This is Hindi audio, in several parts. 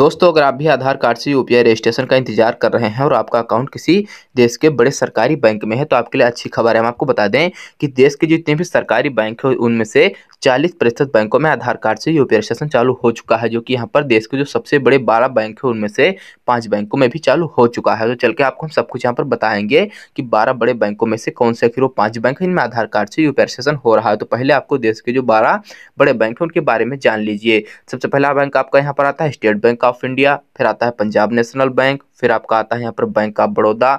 दोस्तों अगर आप भी आधार कार्ड से यूपीआई रजिस्ट्रेशन का इंतजार कर रहे हैं और आपका अकाउंट किसी देश के बड़े सरकारी बैंक में है तो आपके लिए अच्छी खबर है हम आपको बता दें कि देश के जितने भी सरकारी बैंक हैं उनमें से 40 प्रतिशत बैंकों में आधार कार्ड से यूपीआई रजिस्ट्रेशन चालू हो चुका है जो कि यहाँ पर देश के जो सबसे बड़े बारह बैंक हैं उनमें से पाँच बैंकों में भी चालू हो चुका है तो चल के आपको हम सब कुछ यहाँ पर बताएंगे कि बारह बड़े बैंकों में से कौन से आखिर वो पाँच बैंक हैं इनमें आधार कार्ड से यूपीआई रजिस्ट्रेशन हो रहा है तो पहले आपको देश के जो बारह बड़े बैंक हैं उनके बारे में जान लीजिए सबसे पहला बैंक आपका यहाँ पर आता है स्टेट बैंक ऑफ इंडिया फिर आता है पंजाब नेशनल बैंक फिर आपका आता है यहाँ पर बैंक ऑफ बड़ौदा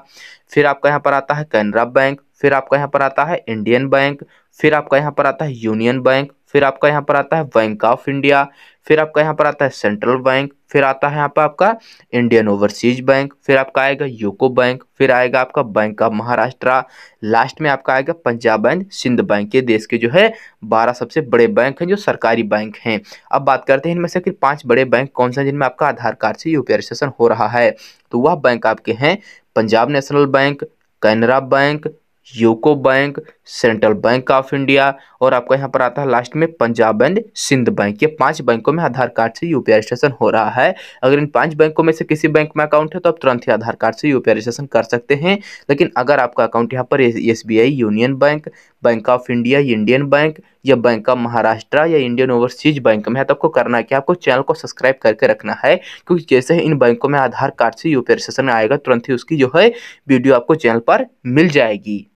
फिर आपका यहाँ पर आता है कैनरा बैंक फिर आपका यहाँ पर आता है इंडियन बैंक फिर आपका यहाँ पर आता है यूनियन बैंक फिर आपका यहाँ पर आता है बैंक ऑफ इंडिया फिर आपका यहाँ पर आता है सेंट्रल बैंक फिर आता है यहाँ पर आपका इंडियन ओवरसीज बैंक फिर आपका आएगा यूको बैंक फिर आएगा आपका बैंक ऑफ महाराष्ट्र लास्ट में आपका आएगा पंजाब एंड सिंध बैंक ये देश के जो है बारह सबसे बड़े बैंक हैं जो सरकारी बैंक हैं अब बात करते हैं इनमें से फिर पांच बड़े बैंक कौन से हैं जिनमें आपका आधार कार्ड से यूपीआई रजिस्ट्रेशन हो रहा है तो वह बैंक आपके हैं Punjab National Bank Canara Bank UCO Bank Central Bank of India और आपका यहाँ पर आता है लास्ट में पंजाब एंड सिंध बैंक ये पांच बैंकों में आधार कार्ड से यूपीआई रजिस्ट्रेशन हो रहा है अगर इन पांच बैंकों में से किसी बैंक में अकाउंट है तो आप तुरंत ही आधार कार्ड से यूपीआई रजिस्ट्रेशन कर सकते हैं लेकिन अगर आपका अकाउंट यहाँ पर एस Union Bank Bank of India Indian Bank या बैंक ऑफ महाराष्ट्र या इंडियन ओवरसीज बैंक में है तो आपको करना है कि आपको चैनल को सब्सक्राइब करके रखना है क्योंकि जैसे ही इन बैंकों में आधार कार्ड से यूपीआई रजिस्ट्रेशन आएगा तुरंत ही उसकी जो है वीडियो आपको चैनल पर मिल जाएगी